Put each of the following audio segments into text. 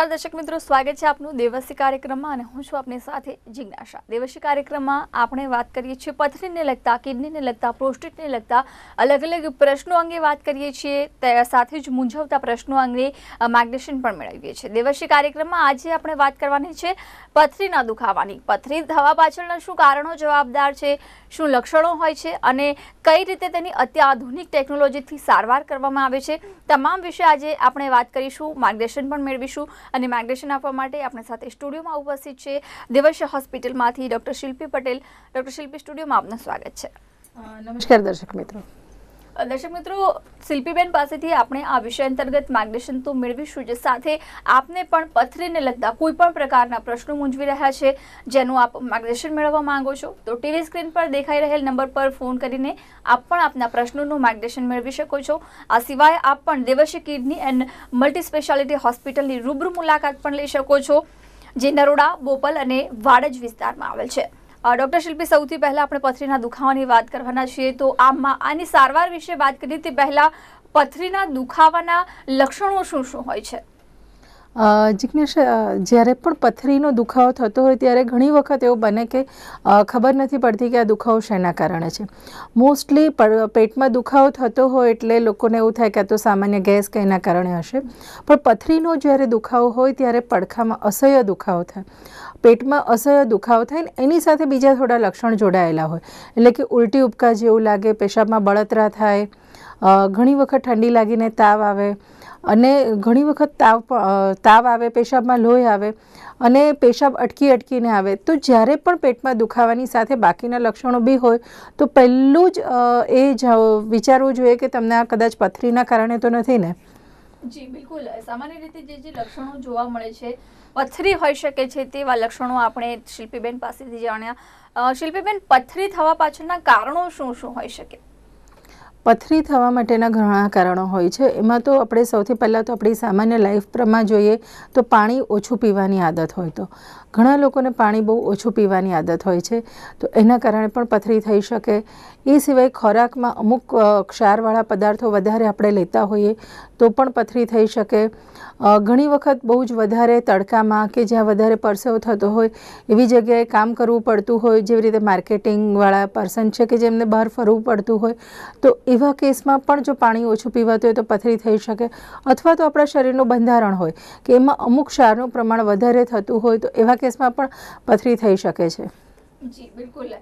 નમસ્કાર દર્શક મિત્રો સ્વાગત છે આપનું દેવસ્ય કાર્યક્રમમાં અને હું છું આપની સાથે જિજ્ઞાસા દેવસ્ય કાર્યક્રમમાં આપણે વાત કરીએ છીએ પથરીને લગતા કિડનીને લગતા પ્રોસ્ટેટને લગતા અલગ અલગ પ્રશ્નો અંગે વાત કરીએ છીએ સાથે જ મૂંઝવતા પ્રશ્નો અંગે માર્ગદર્શન પણ મેળવીએ છીએ દેવસ્ય કાર્યક્રમમાં આજે આપણે વાત કરવાની છે પથરી ન દુખાવાની પથરી થવા પાછળના શું કારણો જવાબદાર છે શું લક્ષણો હોય છે અને કઈ રીતે તેની અત્યાધુનિક ટેકનોલોજીથી સારવાર કરવામાં આવે છે તમામ વિશે આજે આપણે વાત કરીશું માર્ગદર્શન પણ મેળવીશું અને માર્ગદર્શન આપવા માટે આપણે સાથે સ્ટુડિયોમાં ઉપસ્થિત છે દિવસ હોસ્પિટલમાંથી ડૉક્ટર શિલ્પી પટેલ ડૉક્ટર શિલ્પી સ્ટુડિયોમાં આપનું સ્વાગત છે નમસ્કાર દર્શક મિત્રો દર્શક મિત્રો શિલ્પીબેન પાસેથી આપણે આ વિષય અંતર્ગત માર્ગદર્શન તો મેળવીશું જે સાથે આપને પણ પથરીને લગતા કોઈ પણ પ્રકારના પ્રશ્નો મૂંઝવી રહ્યા છે જેનું આપ માર્ગદર્શન મેળવવા માંગો છો તો ટીવી સ્ક્રીન પર દેખાઈ રહેલ નંબર પર ફોન કરીને આપ પણ આપના પ્રશ્નોનું માર્ગદર્શન મેળવી શકો છો આ સિવાય આપ પણ Devshi kidney and multi speciality હોસ્પિટલની રૂબરૂ મુલાકાત પણ લઈ શકો છો જે નરોડા બોપલ અને વાડજ વિસ્તારમાં આવેલ છે ડોક્ટર શિલ્પી સૌથી પહેલા આપણે પથરીના દુખાવાની વાત કરવાના છીએ તો આમાં આની સારવાર વિશે વાત કરીએ તે પહેલા પથરીના દુખાવાના લક્ષણો શું શું હોય છે જિજ્ઞેશ જ્યારે પણ પથરીનો દુખાવો થતો હોય ત્યારે ઘણી વખત એવું બને કે ખબર નથી પડતી કે આ દુખાવો શેના કારણે છે મોસ્ટલી પેટમાં દુખાવો થતો હોય એટલે લોકોને એવું થાય કે આ તો સામાન્ય ગેસ કે એના કારણે હશે પણ પથરીનો જ્યારે દુખાવો હોય ત્યારે પડખામાં અસહ્ય દુખાવો થાય પેટમાં અસહ્ય દુખાવો થાય ને એની સાથે બીજા થોડા લક્ષણ જોડાયેલા હોય એટલે કે ઉલટી ઉપકા જેવું લાગે પેશાબમાં બળતરા થાય ઘણી વખત ઠંડી લાગીને તાવ આવે અને ઘણી વખત તાવ તાવ આવે પેશાબમાં લોહી આવે અને પેશાબ અટકી અટકીને આવે તો જ્યારે પણ પેટમાં દુખાવાની સાથે બાકીના લક્ષણો બી હોય તો પહેલું જ એ જ વિચારવું જોઈએ કે તમને આ કદાચ પથરીના કારણે તો નથી ને જી બિલકુલ સામાન્ય રીતે જે જે લક્ષણો જોવા મળે છે પથરી હોઈ શકે છે તેવા લક્ષણો આપણે શિલ્પીબેન પાસેથી જાણ્યા શિલ્પીબેન પથરી થવા પાછળના કારણો શું શું હોઈ શકે પથરી થવા માટેના ઘણા કારણો હોય છે એમાં તો આપણે સૌથી પહેલાં તો આપણી સામાન્ય લાઈફ પ્રમાણે જોઈએ તો પાણી ઓછું પીવાની આદત હોય તો ઘણા લોકોને પાણી બહુ ઓછું પીવાની આદત હોય છે તો એના કારણે પણ પથરી થઈ શકે એ સિવાય ખોરાકમાં અમુક ક્ષારવાળા પદાર્થો વધારે આપણે લેતા હોઈએ તો પણ પથરી થઈ શકે ઘણી વખત બહુ જ વધારે તડકામાં કે જ્યાં વધારે પરસેવો થતો હોય એવી જગ્યાએ કામ કરવું પડતું હોય જેવી રીતે માર્કેટિંગવાળા પર્સન છે કે જેમને બહાર ફરવું પડતું હોય તો એ એવા કેસમાં પણ જો પાણી ઓછું પીવાતું હોય તો પથરી થઈ શકે અથવા તો આપણા શરીરનું બંધારણ હોય કે એમાં અમુક ક્ષારનું પ્રમાણ વધારે થતું હોય તો એવા કેસમાં પણ પથરી થઈ શકે છે જી બિલકુલ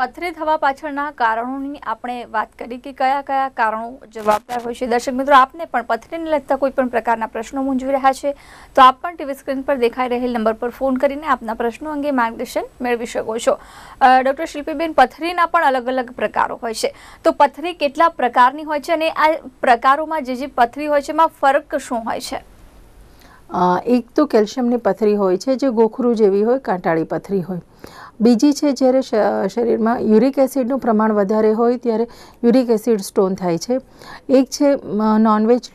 પથરી થવા પાછળના કારણોની આપણે વાત કરી કે કયા કયા કારણો જવાબદાર હોય છે દર્શક મિત્રો આપને પણ પથરીને લગતા કોઈ પણ પ્રકારના પ્રશ્નો મૂંઝવી રહ્યા છે તો આપ પણ ટીવી સ્ક્રીન પર દેખાઈ રહેલ નંબર પર ફોન કરીને આપના પ્રશ્નો અંગે માર્ગદર્શન મેળવી શકો છો ડૉક્ટર શિલ્પીબેન પથરીના પણ અલગ અલગ પ્રકારો હોય છે તો પથરી કેટલા પ્રકારની હોય છે અને આ પ્રકારોમાં જે જે પથરી હોય છે એમાં ફરક શું હોય છે એક તો કેલ્શિયમની પથરી હોય છે જે ગોખરું જેવી હોય કાંટાળી પથરી હોય બીજી છે જ્યારે શરીરમાં યુરિક એસિડનું પ્રમાણ વધારે હોય ત્યારે યુરિક એસિડ સ્ટોન થાય છે એક છે નોનવેજ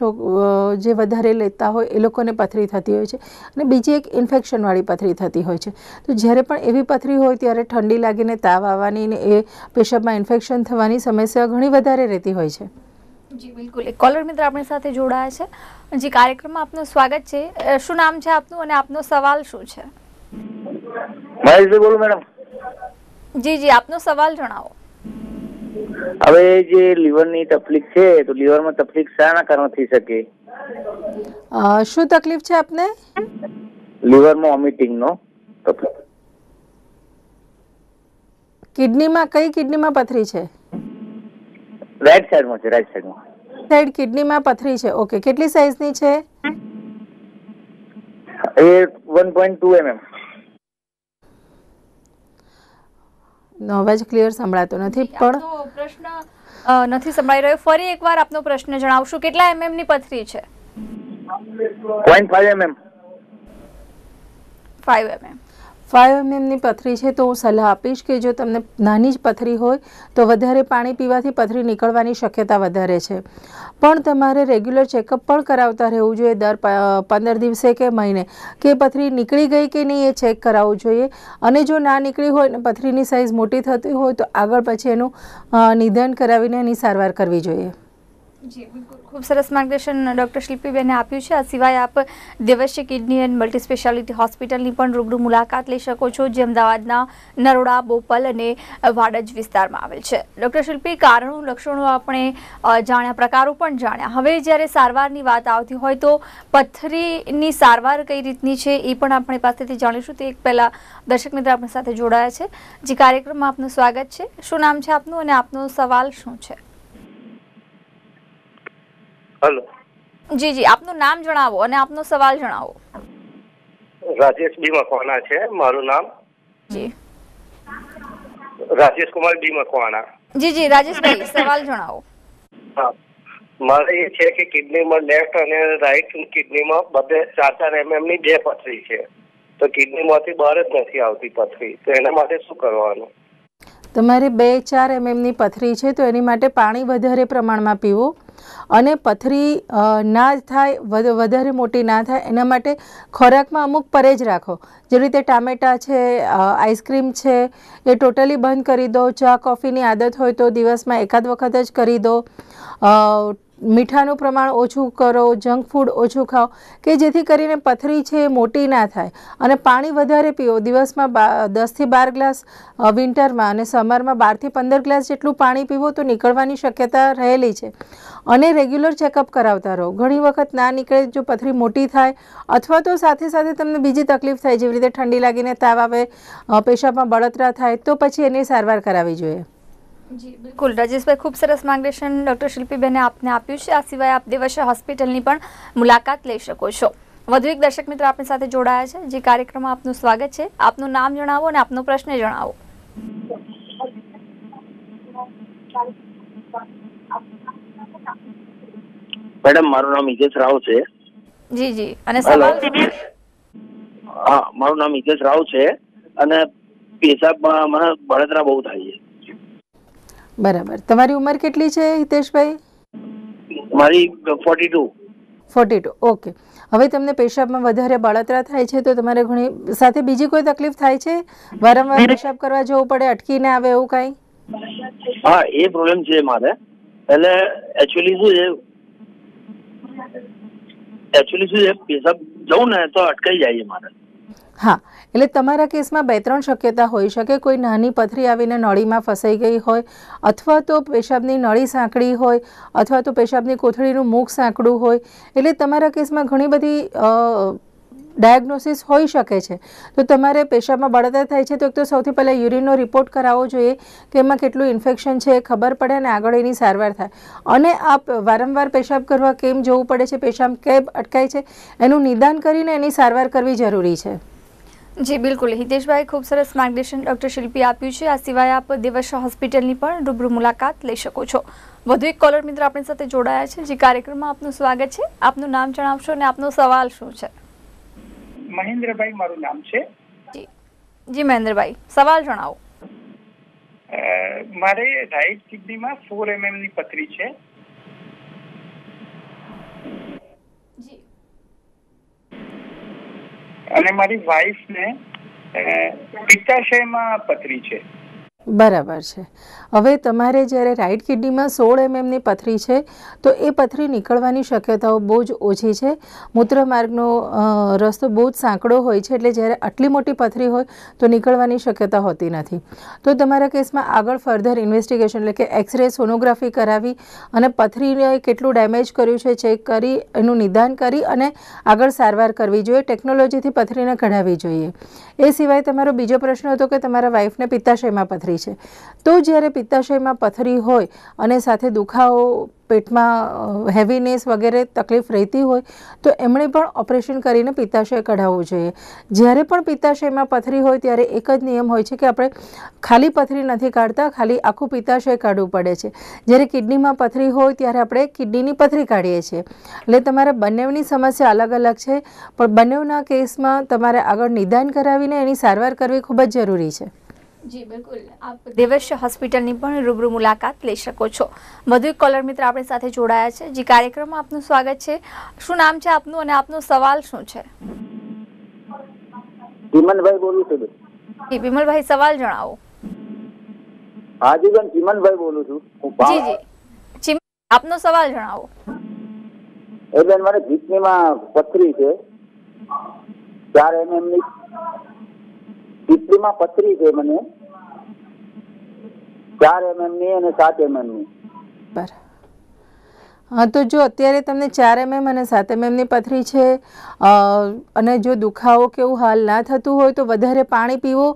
જે વધારે લેતા હોય એ લોકોને પથરી થતી હોય છે અને બીજી એક ઇન્ફેક્શનવાળી પથરી થતી હોય છે તો જ્યારે પણ એવી પથરી હોય ત્યારે ઠંડી લાગીને તાવ આવવાની ને એ પેશાબમાં ઇન્ફેક્શન થવાની સમસ્યા ઘણી વધારે રહેતી હોય છે જી બિલકુલ એક કોલર મિત્ર આપણી સાથે જોડાયા છે જી કાર્યક્રમમાં આપનું સ્વાગત છે શું નામ છે આપનું અને આપનો સવાલ શું છે મહેશભાઈ બોલું મેડમ જી જી આપનો સવાલ જણાવો હવે જે લીવરની તકલીફ છે તો માં તકલીફ શાના કારણે થઈ શકે શું તકલીફ છે આપને લીવરમાં વોમિટિંગનો તકલીફ કિડનીમાં કઈ કિડનીમાં પથરી છે રાઈટ સાઈડમાં છે રાઈટ સાઈડમાં સાઈડ કિડનીમાં પથરી છે ઓકે કેટલી સાઈઝની છે એ 1.2 mm નો અવાજ ક્લિયર સંભળાતો નથી પણ પ્રશ્ન નથી સંભળાઈ રહ્યો ફરી એકવાર આપનો પ્રશ્ન જણાવશું કેટલા એમએમ ની પથરી છે 0.5 એમએમ 5 એમએમ ફાઇવ એમએમની પથરી છે તો હું સલાહ આપીશ કે જો તમને નાની જ પથરી હોય તો વધારે પાણી પીવાથી પથરી નીકળવાની શક્યતા વધારે છે પણ તમારે રેગ્યુલર ચેકઅપ પણ કરાવતા રહેવું જોઈએ દર પંદર દિવસે કે મહિને કે પથરી નીકળી ગઈ કે નહીં એ ચેક કરાવવું જોઈએ અને જો ના નીકળી હોય ને પથરીની સાઇઝ મોટી થતી હોય તો આગળ પછી એનું નિદાન કરાવીને એની સારવાર કરવી જોઈએ જી બિલકુલ ખૂબ સરસ માર્ગદર્શન ડૉક્ટર શિલ્પીબેને આપ્યું છે આ સિવાય આપ Devshi kidney and multi speciality હોસ્પિટલની પણ રૂબરૂ મુલાકાત લઈ શકો છો જે અમદાવાદના નરોડા બોપલ અને વાડજ વિસ્તારમાં આવેલ છે ડૉક્ટર શિલ્પી કારણો લક્ષણો આપણે જાણ્યા પ્રકારો પણ જાણ્યા હવે જ્યારે સારવારની વાત આવતી હોય તો પથરીની સારવાર કઈ રીતની છે એ પણ આપણે પાસેથી જાણીશું તે એક પહેલાં દર્શક મિત્ર આપણી સાથે જોડાયા છે જે કાર્યક્રમમાં આપનું સ્વાગત છે શું નામ છે આપનું અને આપનો સવાલ શું છે હલો જી જી આપનું નામ જણાવો અને આપનો સવાલ જણાવો રાજેશ બી મકવાણા છે મારું નામ જી રાજેશ કુમાર બી મકવાણા જી જી રાજેશભાઈ સવાલ જણાવો મારે એ છે કે કિડનીમાં લેફ્ટ અને રાઈટ કિડનીમાં બધે ચાર ચાર એમએમ ની બે પથરી છે તો કિડનીમાંથી બહાર જ નથી આવતી પથરી તો એના માટે શું કરવાનું તમારે બે ચાર એમએમ ની પથરી છે તો એની માટે પાણી વધારે પ્રમાણમાં પીવું અને પથરી ના થાય વધારે મોટી ના થાય એના માટે ખોરાકમાં અમુક પરેજ રાખો જે રીતે ટામેટાં છે આઈસ્ક્રીમ છે એ ટોટલી બંધ કરી દો ચા કોફીની આદત હોય તો દિવસમાં એકાદ વખત જ કરી દો મીઠાનું પ્રમાણ ઓછું કરો જંક ફૂડ ઓછું ખાઓ કે જેથી કરીને પથરી છે મોટી ના થાય અને પાણી વધારે પીવો દિવસમાં 10 થી 12 ગ્લાસ વિન્ટર માં અને સમર માં 12 થી 15 ગ્લાસ જેટલું પાણી પીવો તો નીકળવાની શક્યતા રહેલી છે અને રેગ્યુલર ચેકઅપ કરાવતા રહો ઘણી વખત ના નીકળે જે પથરી મોટી થાય અથવા તો સાથે સાથે તમને બીજી તકલીફ થાય જેવી રીતે ઠંડી લાગીને તાવ આવે પેશાબમાં બળતરા થાય તો પછી એની સારવાર કરાવી જોયે જી બિલકુલ રાજેશભાઈ ખૂબ સરસ માર્ગદર્શન ડૉક્ટર શિલ્પીબેને આપને આપ્યું છે આ સિવાય આપ દેવશા હોસ્પિટલની પણ મુલાકાત લઈ શકો છો વધુ એક દર્શક મિત્ર આપની સાથે જોડાયા છે જે કાર્યક્રમમાં આપનું સ્વાગત છે આપનું નામ જણાવો અને આપનો પ્રશ્ન જણાવો મેડમ મારું નામ હિતેશ રાવ છે જી જી અને સવાલ હા મારું નામ હિતેશ રાવ છે અને પેશાબમાં મને બળતરા બહુ થાય છે બરાબર તમારી ઉંમર કેટલી છે હિતેશભાઈ મારી 42 ટુ ઓકે હવે તમને પેશાબમાં વધારે બળતરા થાય છે તો તમારે ઘણી સાથે બીજી કોઈ તકલીફ થાય છે વારંવાર પેશાબ કરવા જવું પડે અટકીને આવે એવું કાંઈ હા એ પ્રોબ્લેમ છે મારે એટલે એક્ચ્યુઅલી શું છે એક્ચ્યુઅલી શું છે પેશાબ જવું ને તો અટકાઈ જાય છે મારે હા એટલે તમારા કેસમાં બે ત્રણ શક્યતા હોઈ શકે કોઈ નાની પથરી આવીને નળીમાં ફસાઈ ગઈ હોય અથવા તો પેશાબની નળી સાંકડી હોય અથવા તો પેશાબની કોથળીનું મુખ સાંકડું હોય એટલે તમારા કેસમાં ઘણી બધી ડાયગ્નોસિસ હોઈ શકે છે તો તમારે પેશાબમાં બળતરા થાય છે તો એક તો સૌથી પહેલાં યુરિનનો રિપોર્ટ કરાવવો જોઈએ કે એમાં કેટલું ઇન્ફેક્શન છે ખબર પડે અને આગળ એની સારવાર થાય અને આ વારંવાર પેશાબ કરવા કેમ જવું પડે છે પેશાબ કેમ અટકાય છે એનું નિદાન કરીને એની સારવાર કરવી જરૂરી છે જી બિલકુલ હિતેશભાઈ ખૂબ સરસ માર્ગદર્શન ડૉક્ટર શિલ્પી આપ્યું છે આ સિવાય આપ દેવશા હોસ્પિટલની પણ રૂબરૂ મુલાકાત લઈ શકો છો વધુ એક કોલર મિત્ર આપણી સાથે જોડાયા છે જે કાર્યક્રમમાં આપનું સ્વાગત છે આપનું નામ જણાવશો અને આપનો સવાલ શું છે મહેન્દ્રભાઈ મારું નામ છે જી જી મહેન્દ્રભાઈ સવાલ જણાવો મારે રાઈટ કિડનીમાં ફોર એમએમ ની પથરી છે જી અને મારી ને પિત્તાશયમાં પથરી છે બરાબર છે હવે તમારે જ્યારે રાઇટ કિડનીમાં સોળ એમએમની પથરી છે તો એ પથરી નીકળવાની શક્યતાઓ બહુ જ ઓછી છે મૂત્રમાર્ગનો રસ્તો બહુ જ સાંકડો હોય છે એટલે જ્યારે આટલી મોટી પથરી હોય તો નીકળવાની શક્યતા હોતી નથી તો તમારા કેસમાં આગળ ફર્ધર ઇન્વેસ્ટિગેશન એટલે કે એક્સરે સોનોગ્રાફી કરાવી અને પથરીને કેટલું ડેમેજ કર્યું છે ચેક કરી એનું નિદાન કરી અને આગળ સારવાર કરવી જોઈએ ટેકનોલોજીથી પથરીને કઢાવી જોઈએ એ સિવાય તમારો બીજો પ્રશ્ન હતો કે તમારા વાઈફને પિત્તાશયમાં પથરી પથરી છે તો જ્યારે પિત્તાશયમાં પથરી હોય અને સાથે દુખાવો પેટમાં હેવીનેસ વગેરે તકલીફ રહેતી હોય તો એમણે પણ ઓપરેશન કરીને પિત્તાશય કઢાવવું જોઈએ જ્યારે પણ પિત્તાશયમાં પથરી હોય ત્યારે એક જ નિયમ હોય છે કે આપણે ખાલી પથરી નથી કાઢતા ખાલી આખું પિત્તાશય કાઢવું પડે છે જ્યારે કિડનીમાં પથરી હોય ત્યારે આપણે કિડનીની પથરી કાઢીએ છીએ એટલે તમારે બંનેની સમસ્યા અલગ અલગ છે પણ બંનેના કેસમાં તમારે આગળ નિદાન કરાવીને એની સારવાર કરવી ખૂબ જ જરૂરી છે જી બિલકુલ આપ દેવશ્ય હોસ્પિટલની પણ રૂબરૂ મુલાકાત લઈ શકો છો વધુ કોલર મિત્ર આપણી સાથે જોડાયા છે જે કાર્યક્રમમાં આપનું સ્વાગત છે શું નામ છે આપનું અને આપનો સવાલ શું છે વિમલભાઈ બોલું છું જી વિમલભાઈ સવાલ જણાવો હા જી બેન ચિમનભાઈ બોલું છું જી જી જી આપનો સવાલ જણાવો એ બેન મને જીપનીમાં પથરી છે ચાર એમએમ ની જીતનીમાં પથરી છે મને ચાર એમએમ ની અને સાત એમએમ બરાબર હા તો જો અત્યારે તમને ચાર એમએમ અને સાત એમએમની પથરી છે અને જો દુખાવો કે એવું હાલ ના થતું હોય તો વધારે પાણી પીવો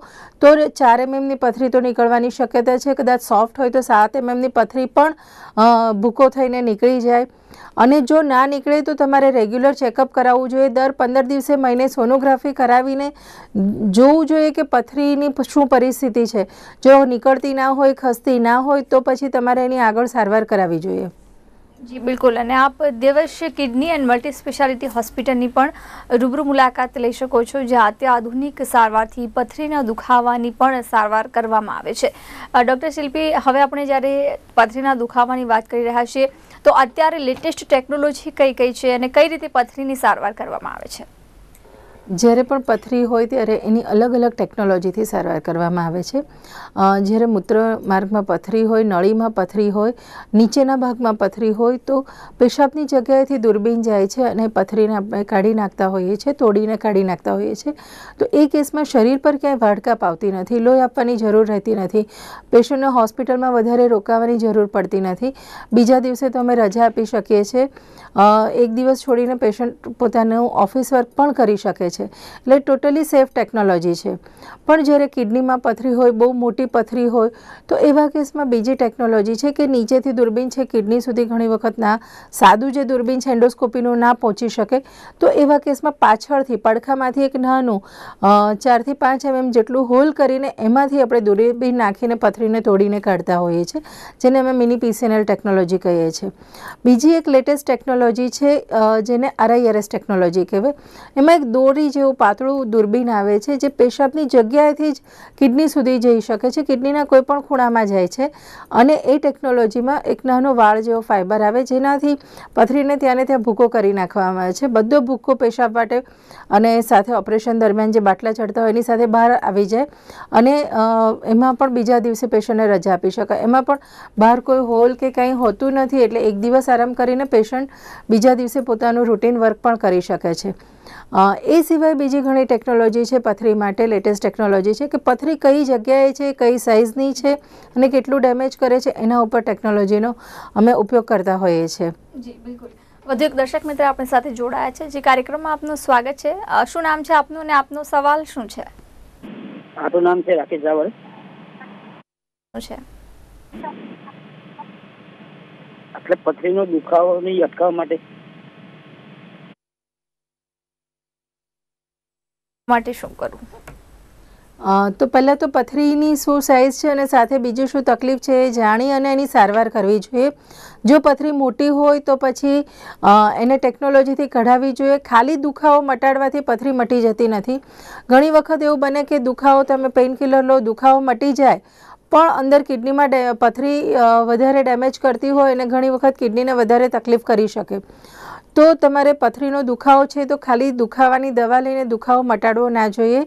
તો ચાર એમએમની પથરી તો નીકળવાની શક્યતા છે કદાચ સોફ્ટ હોય તો સાત એમએમની પથરી પણ ભૂકો થઈને નીકળી જાય અને જો ના નીકળે તો તમારે રેગ્યુલર ચેકઅપ કરાવવું જોઈએ દર પંદર દિવસે મહિને સોનોગ્રાફી કરાવીને જોવું જોઈએ કે પથરીની શું પરિસ્થિતિ છે જો નીકળતી ના હોય ખસતી ના હોય તો પછી તમારે એની આગળ સારવાર કરાવવી જોઈએ જી બિલકુલ અને આપ Devshi kidney and multi speciality હોસ્પિટલની પણ રૂબરૂ મુલાકાત લઈ શકો છો જ્યાં અત્યાધુનિક સારવારથી પથરીના દુખાવાની પણ સારવાર કરવામાં આવે છે ડૉક્ટર શિલ્પી હવે આપણે જ્યારે પથરીના દુખાવાની વાત કરી રહ્યા છીએ તો અત્યારે લેટેસ્ટ ટેકનોલોજી કઈ કઈ છે અને કઈ રીતે પથરીની સારવાર કરવામાં આવે છે જ્યારે પણ પથરી હોય ત્યારે એની અલગ અલગ ટેકનોલોજીથી સારવાર કરવામાં આવે છે જ્યારે મૂત્ર માર્ગમાં પથરી હોય નળીમાં પથરી હોય નીચેના ભાગમાં પથરી હોય તો પેશાબની જગ્યાએથી દૂરબીન જાય છે અને પથરીને આપણે કાઢી નાખતા હોઈએ છીએ તોડીને કાઢી નાખતા હોઈએ છીએ તો એ કેસમાં શરીર પર ક્યાંય વાડકાપ પાવતી નથી લોહી આપવાની જરૂર રહેતી નથી પેશન્ટને હોસ્પિટલમાં વધારે રોકાવાની જરૂર પડતી નથી બીજા દિવસે તો અમે રજા આપી શકીએ છીએ એક દિવસ છોડીને પેશન્ટ પોતાનું ઓફિસ વર્ક પણ કરી શકે છે છે એટલે ટોટલી સેફ ટેકનોલોજી છે પણ જ્યારે કિડનીમાં પથરી હોય બહુ મોટી પથરી હોય તો એવા કેસમાં બીજી ટેકનોલોજી છે કે નીચેથી દૂરબીન છે કિડની સુધી ઘણી વખત ના સાદું જે દૂરબીન છે એન્ડોસ્કોપીનું ના પહોંચી શકે તો એવા કેસમાં પાછળથી પડખામાંથી એક નાનું ચારથી પાંચ એમએમ જેટલું હોલ કરીને એમાંથી આપણે દૂરબીન નાખીને પથરીને તોડીને કાઢતા હોઈએ છીએ જેને અમે મિની પીસીએનએલ ટેકનોલોજી કહીએ છીએ બીજી એક લેટેસ્ટ ટેકનોલોજી છે જેને આરઆઈઆરએસ ટેકનોલોજી કહેવાય એમાં એક દોર પથરી જેવું પાતળું દૂરબીન આવે છે જે પેશાબની જગ્યાએથી જ કિડની સુધી જઈ શકે છે કિડનીના કોઈ પણ ખૂણામાં જાય છે અને એ ટેકનોલોજીમાં એક નાનો વાળ જેવો ફાઇબર આવે જેનાથી પથરીને ત્યાંને ત્યાં ભૂકો કરી નાખવામાં આવે છે બધો ભૂકો પેશાબ માટે અને સાથે ઓપરેશન દરમિયાન જે બાટલા ચડતા હોય એની સાથે બહાર આવી જાય અને એમાં પણ બીજા દિવસે પેશન્ટને રજા આપી શકાય એમાં પણ બહાર કોઈ હોલ કે કંઈ હોતું નથી એટલે એક દિવસ આરામ કરીને પેશન્ટ બીજા દિવસે પોતાનું રૂટીન વર્ક પણ કરી શકે છે એ સિવાય બીજી ઘણી ટેકનોલોજી છે પથરી માટે લેટેસ્ટ ટેકનોલોજી છે કે પથરી કઈ જગ્યાએ છે કઈ સાઇઝની છે અને કેટલું ડેમેજ કરે છે એના ઉપર ટેકનોલોજીનો અમે ઉપયોગ કરતા હોઈએ છીએ વધુ એક દર્શક મિત્ર આપણી સાથે જોડાયા છે જે કાર્યક્રમમાં આપનું સ્વાગત છે શું નામ છે આપનું અને આપનો સવાલ શું છે આપનું નામ છે રાકેશ જાવળ છે એટલે પથરીનો દુખાવો નહીં અટકાવવા માટે માટે શું કરવું તો પહેલાં તો પથરીની શું સાઇઝ છે અને સાથે બીજું શું તકલીફ છે એ જાણી અને એની સારવાર કરવી જોઈએ જો પથરી મોટી હોય તો પછી એને ટેકનોલોજીથી કઢાવવી જોઈએ ખાલી દુખાવો મટાડવાથી પથરી મટી જતી નથી ઘણી વખત એવું બને કે દુખાવો તમે પેઇન કિલર લો દુખાવો મટી જાય પણ અંદર કિડનીમાં પથરી વધારે ડેમેજ કરતી હોય અને ઘણી વખત કિડનીને વધારે તકલીફ કરી શકે તો તમારે પથરીનો દુખાવો છે તો ખાલી દુખાવાની દવા લઈને દુખાવો મટાડવો ના જોઈએ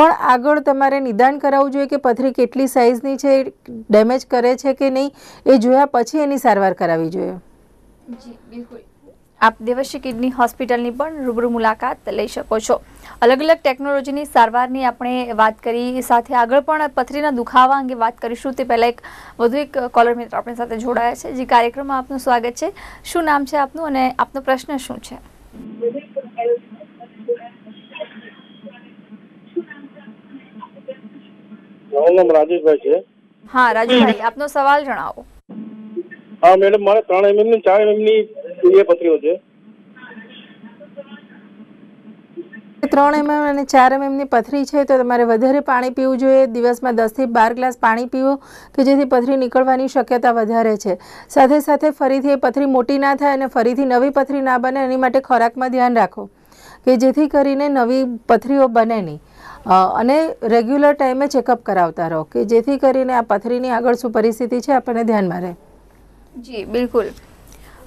પણ આગળ તમારે નિદાન કરાવવું જોઈએ કે પથરી કેટલી સાઇઝની છે ડેમેજ કરે છે કે નહીં એ જોયા પછી એની સારવાર કરાવવી જોઈએ બિલકુલ આપ દેવશ્રી કિડની હોસ્પિટલની પણ રૂબરૂ મુલાકાત લઈ શકો છો અલગ અલગ ટેકનોલોજીની સારવારની આપણે વાત કરી સાથે આગળ પણ પથરીના દુખાવા અંગે વાત કરીશું તે પહેલાં એક વધુ એક કોલર મિત્ર આપણી સાથે જોડાયા છે જે કાર્યક્રમમાં આપનું સ્વાગત છે શું નામ છે આપનું અને આપનો પ્રશ્ન શું છે મારું નામ રાજેશભાઈ હા રાજુભાઈ આપનો સવાલ જણાવો હા મેડમ મારે ત્રણ એમએમ ની ચાર એમએમ ની એ પથરીઓ છે ત્રણ એમએમ અને ચાર એમએમની પથરી છે તો તમારે વધારે પાણી પીવું જોઈએ દિવસમાં દસથી બાર ગ્લાસ પાણી પીવો કે જેથી પથરી નીકળવાની શક્યતા વધારે છે સાથે સાથે ફરીથી એ પથરી મોટી ના થાય અને ફરીથી નવી પથરી ના બને એની માટે ખોરાકમાં ધ્યાન રાખો કે જેથી કરીને નવી પથરીઓ બને નહીં અને રેગ્યુલર ટાઈમે ચેકઅપ કરાવતા રહો કે જેથી કરીને આ પથરીની આગળ શું પરિસ્થિતિ છે આપણને ધ્યાનમાં રહે જી બિલકુલ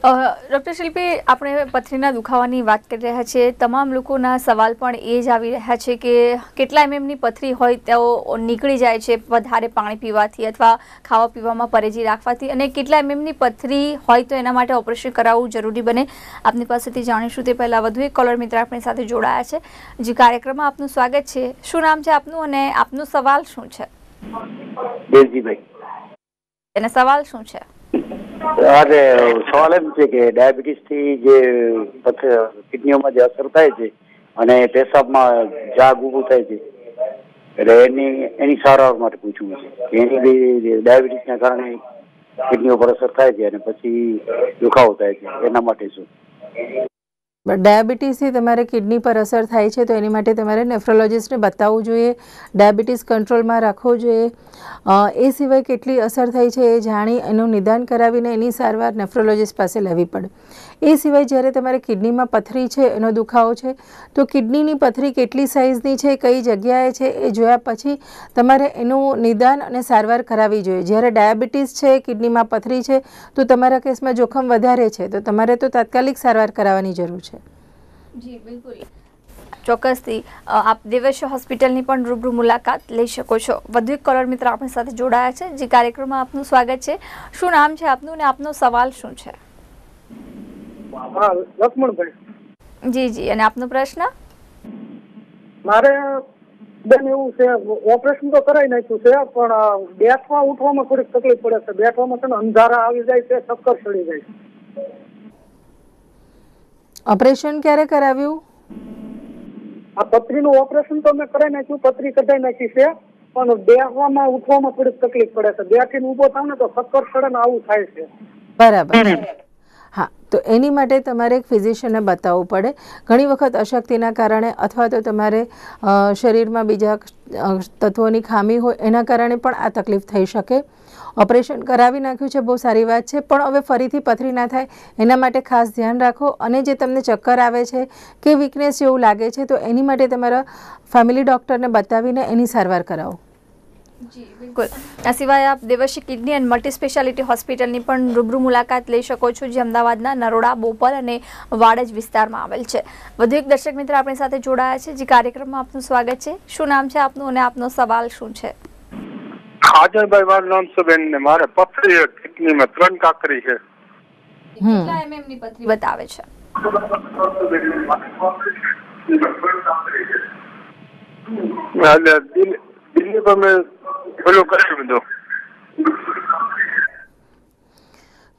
ડૉક્ટર શિલ્પી આપણે પથરીના દુખાવાની વાત કરી રહ્યા છીએ તમામ લોકોના સવાલ પણ એ જ આવી રહ્યા છે કે કેટલા એમએમની પથરી હોય તેઓ નીકળી જાય છે વધારે પાણી પીવાથી અથવા ખાવા પીવામાં પરેજી રાખવાથી અને કેટલા એમએમની પથરી હોય તો એના માટે ઓપરેશન કરાવવું જરૂરી બને આપની પાસેથી જાણીશું તે પહેલાં વધુ એક કોલર મિત્ર આપણી સાથે જોડાયા છે જે કાર્યક્રમમાં આપનું સ્વાગત છે શું નામ છે આપનું અને આપનો સવાલ શું છે એના સવાલ શું છે આજે સવાલ એમ છે કે ડાયાબિટીસથી જે કિડનીઓમાં જે અસર થાય છે અને પેશાબમાં જાગ ઊભું થાય છે એટલે એની એની સારવાર માટે પૂછવું છે કે એની બી ડાયાબિટીસના કારણે કિડનીઓ પર અસર થાય છે અને પછી દુખાવો થાય છે એના માટે શું ડાયાબિટીસથી તમારે કિડની પર અસર થાય છે તો એની માટે તમારે નેફ્રોલોજિસ્ટને બતાવવું જોઈએ ડાયાબિટીસ કંટ્રોલમાં રાખવો જોઈએ એ સિવાય કેટલી અસર થઈ છે એ જાણી એનું નિદાન કરાવીને એની સારવાર નેફ્રોલોજિસ્ટ પાસે લેવી પડે એ સિવાય જ્યારે તમારે કિડનીમાં પથરી છે એનો દુખાવો છે તો કિડનીની પથરી કેટલી સાઇઝની છે કઈ જગ્યાએ છે એ જોયા પછી તમારે એનું નિદાન અને સારવાર કરાવવી જોઈએ જ્યારે ડાયાબિટીસ છે કિડનીમાં પથરી છે તો તમારા કેસમાં જોખમ વધારે છે તો તમારે તો તાત્કાલિક સારવાર કરાવવાની જરૂર છે જી બિલકુલ ચોક્કસથી આપ દેવશ્ય હોસ્પિટલની પણ રૂબરૂ મુલાકાત લઈ શકો છો વધુ એક કોલર મિત્ર આપણી સાથે જોડાયા છે જે કાર્યક્રમમાં આપનું સ્વાગત છે શું નામ છે આપનું અને આપનો સવાલ શું છે હા લક્ષ્મણભાઈ જી જી અને આપનો પ્રશ્ન મારે બેન એવું છે ઓપરેશન તો કરાવી નાખ્યું છે પણ બેઠવા ઉઠવામાં થોડીક તકલીફ પડે છે બેઠવામાં છે ને અંધારા આવી જાય છે ચક્કર ચડી જાય ઓપરેશન ક્યારે કરાવ્યું આ પથરીનું ઓપરેશન તો મેં કરાવી નાખ્યું પત્રી કઢાઈ નાખી છે પણ બેઠવામાં ઉઠવામાં થોડીક તકલીફ પડે છે બેઠીને ઉભો થાવ ને તો ચક્કર ચડે ને આવું થાય છે બરાબર હા તો એની માટે તમારે એક ફિઝિશિયનને બતાવવું પડે ઘણી વખત અશક્તિના કારણે અથવા તો તમારે શરીરમાં બીજા તત્વોની ખામી હોય એના કારણે પણ આ તકલીફ થઈ શકે ઓપરેશન કરાવી નાખ્યું છે બહુ સારી વાત છે પણ હવે ફરીથી પથરી ના થાય એના માટે ખાસ ધ્યાન રાખો અને જે તમને ચક્કર આવે છે કે વીકનેસ જેવું લાગે છે તો એની માટે તમારા ફેમિલી ડૉક્ટરને બતાવીને એની સારવાર કરાવો આ સિવાય આપ Devshi kidney and multi speciality હોસ્પિટલની પણ રૂબરૂ મુલાકાત લઈ શકો છો જે અમદાવાદના નરોડા બોપલ અને વાડજ વિસ્તારમાં આવેલ છે વધુ એક દર્શક મિત્ર આપણી સાથે જોડાયા છે જે કાર્યક્રમમાં આપનું સ્વાગત છે શું નામ છે આપનું અને આપનો સવાલ શું છે હાજરભાઈ મારું નામ છે બેન ને મારે પથરી કિડનીમાં ત્રણ કાકરી છે કેટલા એમએમ ની પથરી બતાવે છે એટલે દિલ્હી પર મેં ઓલું કર્યું બધું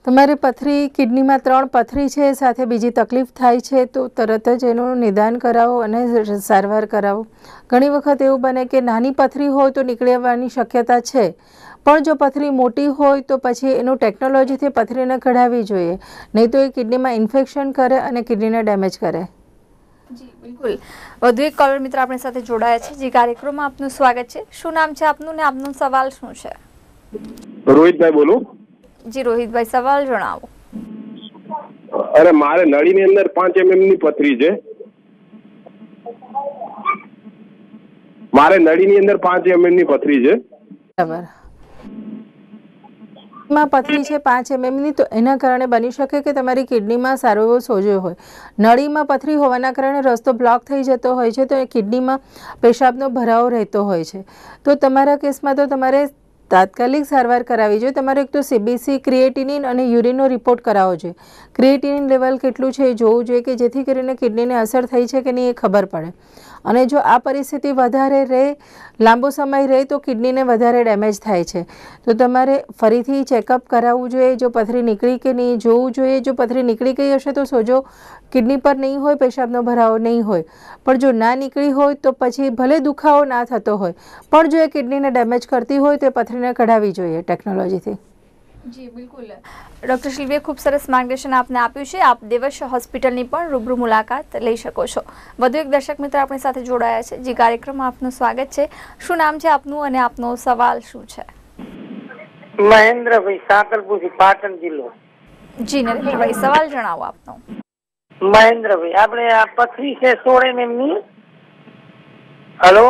તમારે પથરી કિડનીમાં ત્રણ પથરી છે સાથે બીજી તકલીફ થાય છે તો તરત જ એનું નિદાન કરાવો અને સારવાર કરાવો ઘણી વખત એવું બને કે નાની પથરી હોય તો નીકળી આવવાની શક્યતા છે પણ જો પથરી મોટી હોય તો પછી એનું ટેકનોલોજીથી પથરીને કઢાવવી જોઈએ નહીં તો એ કિડનીમાં ઇન્ફેક્શન કરે અને કિડનીને ડેમેજ કરે વધુ એક કોલર મિત્ર આપણી સાથે જોડાયા છે જે કાર્યક્રમમાં આપનું સ્વાગત છે શું નામ છે આપનું ને આપનો સવાલ શું છે રોહિતભાઈ બોલું જી રોહિતભાઈ સવાલ જણાવો અરે મારે નળીની અંદર પાંચ એમએમ ની પથરી છે મારે નળીની અંદર પાંચ એમએમ ની પથરી છે બરાબર માં પથરી છે પાંચ એમએમની તો એના કારણે બની શકે કે તમારી કિડનીમાં સારો એવો સોજો હોય નળીમાં પથરી હોવાના કારણે રસ્તો બ્લોક થઈ જતો હોય છે તો એ કિડનીમાં પેશાબનો ભરાવો રહેતો હોય છે તો તમારા કેસમાં તો તમારે તાત્કાલિક સારવાર કરાવી જોઈએ તમારે એક તો સીબીસી ક્રિએટિનિન અને યુરિનનો રિપોર્ટ કરાવવો જોઈએ ક્રિએટિનિન લેવલ કેટલું છે એ જોવું જોઈએ કે જેથી કરીને કિડનીને અસર થઈ છે કે નહીં એ ખબર પડે અને જો આ પરિસ્થિતિ વધારે રહે લાંબો સમય રહે તો કિડનીને વધારે ડેમેજ થાય છે તો તમારે ફરીથી ચેકઅપ કરાવવું જોઈએ જો પથરી નીકળી કે નહીં જોવું જોઈએ જો પથરી નીકળી ગઈ હશે તો સોજો કિડની પર નહીં હોય પેશાબનો ભરાવો નહીં હોય પણ જો ના નીકળી હોય તો પછી ભલે દુખાવો ના થતો હોય પણ જો એ કિડનીને ડેમેજ કરતી હોય તો એ પથરીને કઢાવી જોઈએ ટેકનોલોજીથી જી શિલ્વીએ ખૂબ સરસ માર્ગદર્શન આપને આપ્યું છે આપ દેવશ હોસ્પિટલની પણ રૂબરૂ મુલાકાત લઈ શકો છો વધુ એક દર્શક મિત્ર આપણી સાથે જોડાયા છે જે કાર્યક્રમમાં આપનું સ્વાગત છે શું નામ છે આપનું અને આપનો સવાલ શું છે મહેન્દ્રભાઈ સાકરપુરથી પાટણ જિલ્લો જી નરેન્દ્રભાઈ સવાલ જણાવો આપનો મહેન્દ્રભાઈ આપણે આ પથરી છે સોળે મેમની હલો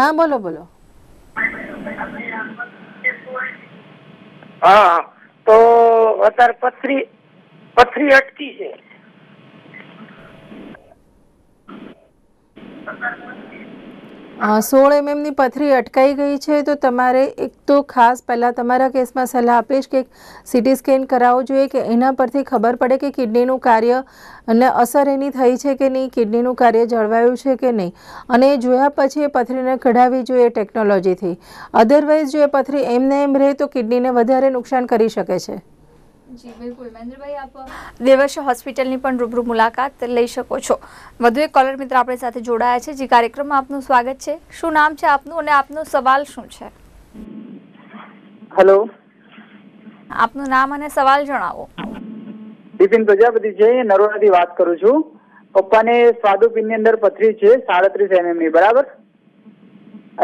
હા બોલો બોલો હા તો અત્યારે પથરી પથરી અટકી છે સોળ એમએમની પથરી અટકાઈ ગઈ છે તો તમારે એક તો ખાસ પહેલાં તમારા કેસમાં સલાહ આપીશ કે સીટી સ્કેન કરાવવો જોઈએ કે એના પરથી ખબર પડે કે કિડનીનું કાર્ય અને અસર એની થઈ છે કે નહીં કિડનીનું કાર્ય જળવાયું છે કે નહીં અને એ જોયા પછી એ પથરીને કઢાવી જોઈએ ટેકનોલોજીથી અધરવાઇઝ જો એ પથરી એમને એમ રહે તો કિડનીને વધારે નુકસાન કરી શકે છે જી બિલકુલ મહેન્દ્રભાઈ આપ દેવર્ષ હોસ્પિટલની પણ રૂબરૂ મુલાકાત લઈ શકો છો વધુ એક કોલર મિત્ર આપણી સાથે જોડાયા છે જે કાર્યક્રમમાં આપનું સ્વાગત છે શું નામ છે આપનું અને આપનો સવાલ શું છે હેલો આપનું નામ અને સવાલ જણાવો બિપિન પ્રજાપતિ છે નરોડાથી વાત કરું છું પપ્પાને સ્વાદુપિંડની અંદર પથરી છે સાડત્રીસ એમએમ ની બરાબર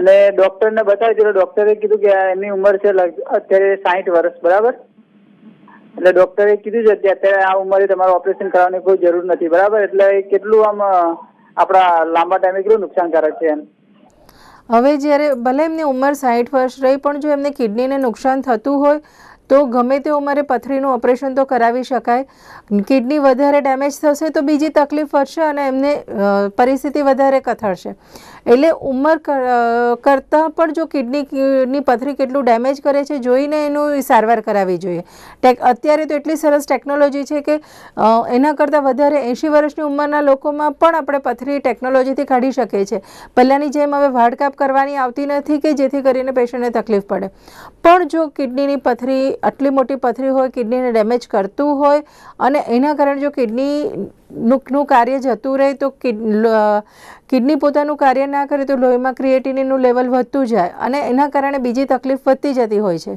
અને ડોક્ટરને બતાવી દીધો ડોક્ટરે કીધું કે એમની ઉંમર છે અત્યારે સાહીઠ વર્ષ બરાબર એટલે ડોક્ટરે કીધું છે કે અત્યારે આ ઉંમરે તમારે ઓપરેશન કરવાની કોઈ જરૂર નથી બરાબર એટલે કેટલું આમ આપણા લાંબા ટાઈમે કેટલું નુકસાનકારક છે એમ હવે જ્યારે ભલે એમની ઉંમર સાઠ વર્ષ રહી પણ જો એમને કિડનીને નુકસાન થતું હોય તો ગમે તે ઉંમરે પથરીનું ઓપરેશન તો કરાવી શકાય કિડની વધારે ડેમેજ થશે તો બીજી તકલીફ વધશે અને એમને પરિસ્થિતિ વધારે કથળશે એટલે ઉંમર કરતાં પણ જો કિડનીની પથરી કેટલું ડેમેજ કરે છે જોઈને એનું સારવાર કરાવી જોઈએ ટેક અત્યારે તો એટલી સરસ ટેકનોલોજી છે કે એના કરતાં વધારે એંશી વર્ષની ઉંમરના લોકોમાં પણ આપણે પથરી ટેકનોલોજીથી કાઢી શકીએ છીએ પહેલાંની જેમ હવે વાડકાપ કરવાની આવતી નથી કે જેથી કરીને પેશન્ટને તકલીફ પડે પણ જો કિડનીની પથરી આટલી મોટી પથરી હોય કિડનીને ડેમેજ કરતું હોય અને એના કારણે જો કિડની કિડનીનું કાર્ય જતું રહે તો કિડની પોતાનું કાર્ય ના કરે તો લોહીમાં ક્રિએટિનનું લેવલ વધતું જાય અને એના કારણે બીજી તકલીફ વધતી જતી હોય છે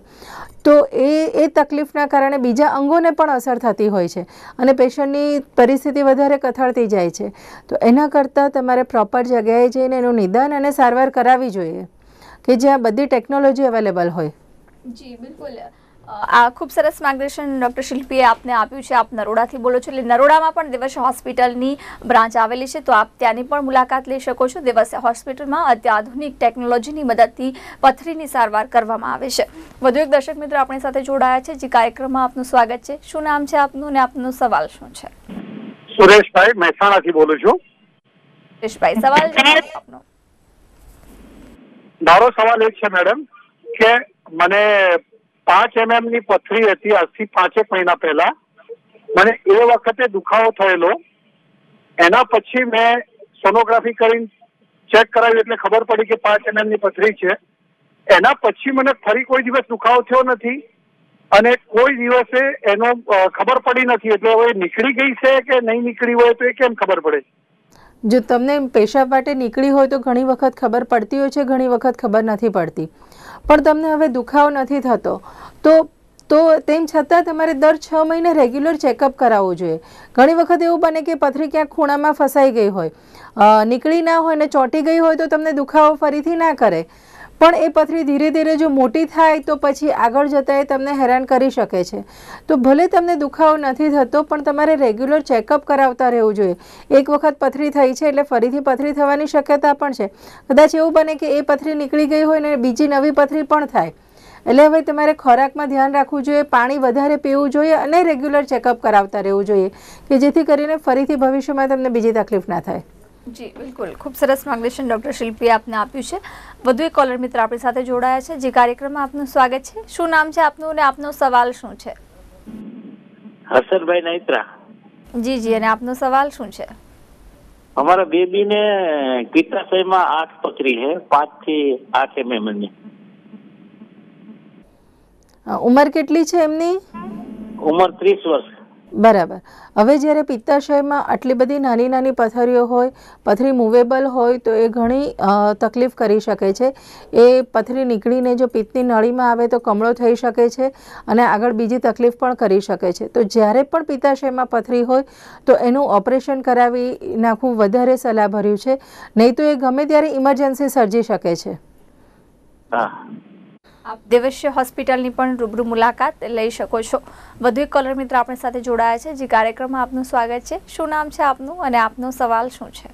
તો એ એ તકલીફના કારણે બીજા અંગોને પણ અસર થતી હોય છે અને પેશન્ટની પરિસ્થિતિ વધારે કથળતી જાય છે તો એના કરતાં તમારે પ્રોપર જગ્યાએ જઈને એનું નિદાન અને સારવાર કરાવવી જોઈએ કે જ્યાં બધી ટેકનોલોજી અવેલેબલ હોય જી બિલકુલ આ ખૂબ સરસ માર્ગદર્શન ડૉક્ટર શિલ્પીએ આપને આપ્યું છે આપ નરોડાથી બોલો છો એટલે નરોડામાં પણ દિવસ હોસ્પિટલની બ્રાન્ચ આવેલી છે તો આપ ત્યાંની પણ મુલાકાત લઈ શકો છો દિવસ હોસ્પિટલમાં અત્યાધુનિક ટેકનોલોજીની મદદથી પથરીની સારવાર કરવામાં આવે છે વધુ એક દર્શક મિત્ર આપણી સાથે જોડાયા છે જે કાર્યક્રમમાં આપનું સ્વાગત છે શું નામ છે આપનું અને આપનો સવાલ શું છે સુરેશભાઈ મહેસાણાથી બોલું છું સુરેશભાઈ સવાલ આપનો મારો સવાલ એ છે મેડમ કે મને પાંચ એમએમ ની પથરી હતી આજથી પાંચેક મહિના પહેલા મને એ વખતે દુખાવો થયેલો એના પછી મેં સોનોગ્રાફી કરીને ચેક કરાવી એટલે ખબર પડી કે પાંચ એમએમ ની પથરી છે એના પછી મને ફરી કોઈ દિવસ દુખાવો થયો નથી અને કોઈ દિવસે એનો ખબર પડી નથી એટલે હવે નીકળી ગઈ છે કે નહીં નીકળી હોય તો એ કેમ ખબર પડે જો તમને પેશાબ માટે નીકળી હોય તો ઘણી વખત ખબર પડતી હોય છે ઘણી વખત ખબર નથી પડતી પણ તમને હવે દુખાવો નથી થતો તો તો તેમ છતાં તમારે દર છ મહિને રેગ્યુલર ચેકઅપ કરાવવું જોઈએ ઘણી વખત એવું બને કે પથરી ક્યાંક ખૂણામાં ફસાઈ ગઈ હોય નીકળી ના હોય ને ચોંટી ગઈ હોય તો તમને દુખાવો ફરીથી ના કરે પણ એ પથરી ધીરે ધીરે જો મોટી થાય તો પછી આગળ જતાં એ તમને હેરાન કરી શકે છે તો ભલે તમને દુખાવો નથી થતો પણ તમારે રેગ્યુલર ચેકઅપ કરાવતા રહેવું જોઈએ એક વખત પથરી થઈ છે એટલે ફરીથી પથરી થવાની શક્યતા પણ છે કદાચ એવું બને કે એ પથરી નીકળી ગઈ હોય ને બીજી નવી પથરી પણ થાય એટલે હવે તમારે ખોરાકમાં ધ્યાન રાખવું જોઈએ પાણી વધારે પીવું જોઈએ અને રેગ્યુલર ચેકઅપ કરાવતા રહેવું જોઈએ કે જેથી કરીને ફરીથી ભવિષ્યમાં તમને બીજી તકલીફ ના થાય જી બિલકુલ ખૂબ સરસ માર્ગદર્શન ડૉક્ટર શિલ્પીએ આપને આપ્યું છે વધુ એક કોલર મિત્ર આપણી સાથે જોડાયા છે જે કાર્યક્રમમાં આપનું સ્વાગત છે શું નામ છે આપનું અને આપનો સવાલ શું છે હર્ષદભાઈ નૈત્રા જી જી અને આપનો સવાલ શું છે અમારા બેબી ને કીટાશયમાં આઠ પકડી છે પાંચ થી આઠ એમએમ ની ઉંમર કેટલી છે એમની ઉંમર ત્રીસ વર્ષ બરાબર હવે જ્યારે પિત્તાશયમાં આટલી બધી નાની નાની પથરીઓ હોય પથરી મૂવેબલ હોય તો એ ઘણી તકલીફ કરી શકે છે એ પથરી નીકળીને જો પિત્તની નળીમાં આવે તો કમળો થઈ શકે છે અને આગળ બીજી તકલીફ પણ કરી શકે છે તો જ્યારે પણ પિત્તાશયમાં પથરી હોય તો એનું ઓપરેશન કરાવી નાખવું વધારે સલાહભર્યું છે નહીં તો એ ગમે ત્યારે ઇમરજન્સી સર્જી શકે છે હા દેવશ્ય હોસ્પિટલની પણ રૂબરૂ મુલાકાત લઈ શકો છો વધુ એક કોલર મિત્ર આપણી સાથે જોડાયા છે જે કાર્યક્રમમાં આપનું સ્વાગત છે શું નામ છે આપનું અને આપનો સવાલ શું છે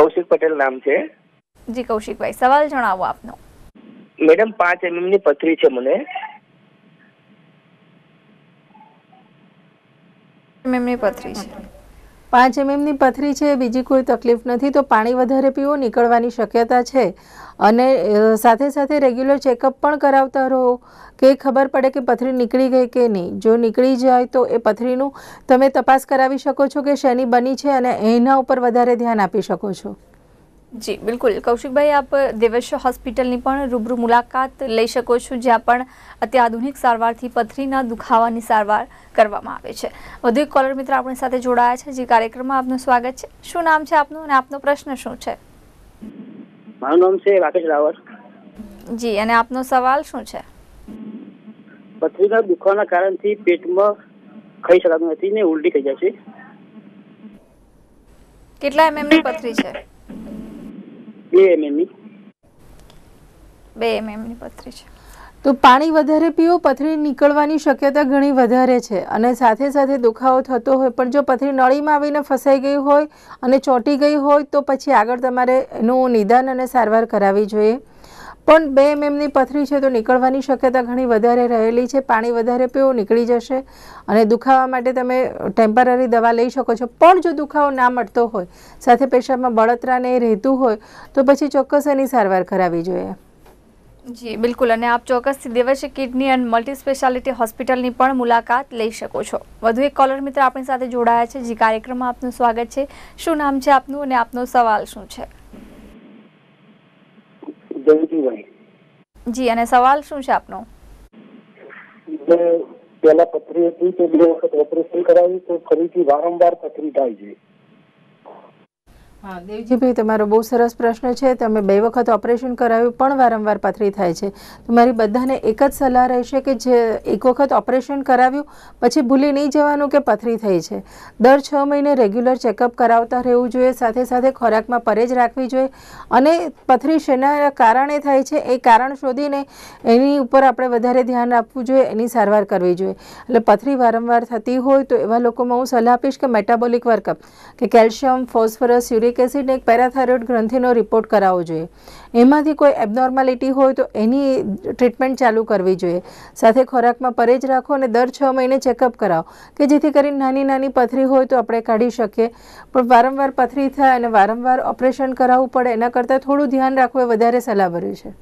કૌશિક પટેલ નામ છે જી કૌશિકભાઈ સવાલ જણાવો આપનો મેડમ પાંચ એમએમ ની પથરી છે મને એમએમ ની પથરી છે પાંચ એમએમની પથરી છે બીજી કોઈ તકલીફ નથી તો પાણી વધારે પીવો નીકળવાની શક્યતા છે અને સાથે સાથે રેગ્યુલર ચેકઅપ પણ કરાવતા રહો કે ખબર પડે કે પથરી નીકળી ગઈ કે નહીં જો નીકળી જાય તો એ પથરીનું તમે તપાસ કરાવી શકો છો કે શેની બની છે અને એના ઉપર વધારે ધ્યાન આપી શકો છો જી બિલકુલ કૌશિકભાઈ આપ દેવશ્ય હોસ્પિટલની પણ રૂબરૂ મુલાકાત લઈ શકો છો જ્યાં પણ અત્યાધુનિક સારવારથી પથરીના દુખાવાની સારવાર કરવામાં આવે છે વધુ એક કોલર મિત્ર આપણી સાથે જોડાયા છે જે કાર્યક્રમમાં આપનું સ્વાગત છે શું નામ છે આપનું અને આપનો પ્રશ્ન શું છે મારું નામ છે રાકેશ રાવત જી અને આપનો સવાલ શું છે પથરીના દુખાવાના કારણથી પેટમાં ખાઈ શકાતું નથી ને ઉલટી થઈ જાય છે કેટલા એમએમની પથરી છે બે એમએમની e. બે એમએમની e પથરી છે તો પાણી વધારે પીવો પથરી નીકળવાની શક્યતા ઘણી વધારે છે અને સાથે સાથે દુખાવો થતો હોય પણ જો પથરી નળીમાં આવીને ફસાઈ ગઈ હોય અને ચોંટી ગઈ હોય તો પછી આગળ તમારે એનું નિદાન અને સારવાર કરાવવી જોઈએ પણ બે એમ એમની પથરી છે તો નીકળવાની શક્યતા ઘણી વધારે રહેલી છે પાણી વધારે પીવું નીકળી જશે અને દુખાવા માટે તમે ટેમ્પરરી દવા લઈ શકો છો પણ જો દુખાવો ના મળતો હોય સાથે પેશાબમાં બળતરાને રહેતું હોય તો પછી ચોક્કસ એની સારવાર કરાવવી જોઈએ જી બિલકુલ અને આપ ચોક્કસથી Devshi kidney and multi speciality હોસ્પિટલની પણ મુલાકાત લઈ શકો છો વધુ એક કોલર મિત્ર આપણી સાથે જોડાયા છે જે કાર્યક્રમમાં આપનું સ્વાગત છે શું નામ છે આપનું અને આપનો સવાલ શું છે જયંતિભાઈ જી અને સવાલ શું છે આપનો પહેલા પથરી હતી તે બે વખત ઓપરેશન કરાવ્યું તો ફરીથી વારંવાર પથરી થાય છે હા દેવજીભાઈ તમારો બહુ સરસ પ્રશ્ન છે તમે બે વખત ઓપરેશન કરાવ્યું પણ વારંવાર પથરી થાય છે તો મારી બધાને એક જ સલાહ રહેશે કે જે એક વખત ઓપરેશન કરાવ્યું પછી ભૂલી નહીં જવાનું કે પથરી થઈ છે દર છ મહિને રેગ્યુલર ચેકઅપ કરાવતા રહેવું જોઈએ સાથે સાથે ખોરાકમાં પરેજ રાખવી જોઈએ અને પથરી શેના કારણે થાય છે એ કારણ શોધીને એની ઉપર આપણે વધારે ધ્યાન આપવું જોઈએ એની સારવાર કરવી જોઈએ એટલે પથરી વારંવાર થતી હોય તો એવા લોકોમાં હું સલાહ આપીશ કે મેટાબોલિક વર્કઅપ કે calcium phosphorus uric uric acid એક પેરાથાઇરોઇડ ગ્રંથિનો રિપોર્ટ કરાવવો જોઈએ એમાંથી કોઈ એબનોર્માલિટી હોય તો એની ટ્રીટમેન્ટ ચાલુ કરવી જોઈએ સાથે ખોરાકમાં પરેજ રાખો અને દર છ મહિને ચેકઅપ કરાવો કે જેથી કરીને નાની નાની પથરી હોય તો આપણે કાઢી શકીએ પણ વારંવાર પથરી થાય અને વારંવાર ઓપરેશન કરાવવું પડે એના કરતાં થોડું ધ્યાન રાખવું એ વધારે સલાહ ભર્યું છે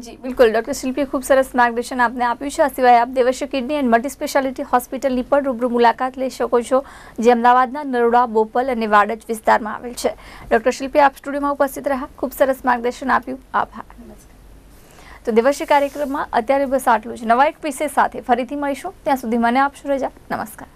જી બિલકુલ ડૉક્ટર શિલ્પીએ ખૂબ સરસ માર્ગદર્શન આપને આપ્યું છે આ સિવાય આપ Devshi kidney and multi speciality હોસ્પિટલની પણ રૂબરૂ મુલાકાત લઈ શકો છો જે અમદાવાદના નરોડા બોપલ અને વાડજ વિસ્તારમાં આવેલ છે ડોક્ટર શિલ્પી આપ સ્ટુડિયોમાં ઉપસ્થિત રહ્યા ખૂબ સરસ માર્ગદર્શન આપ્યું આભાર તો દિવસીય કાર્યક્રમમાં અત્યારે બસ આટલું જ નવા એક વિષય સાથે ફરીથી મળીશું ત્યાં સુધી મને આપશો રજા નમસ્કાર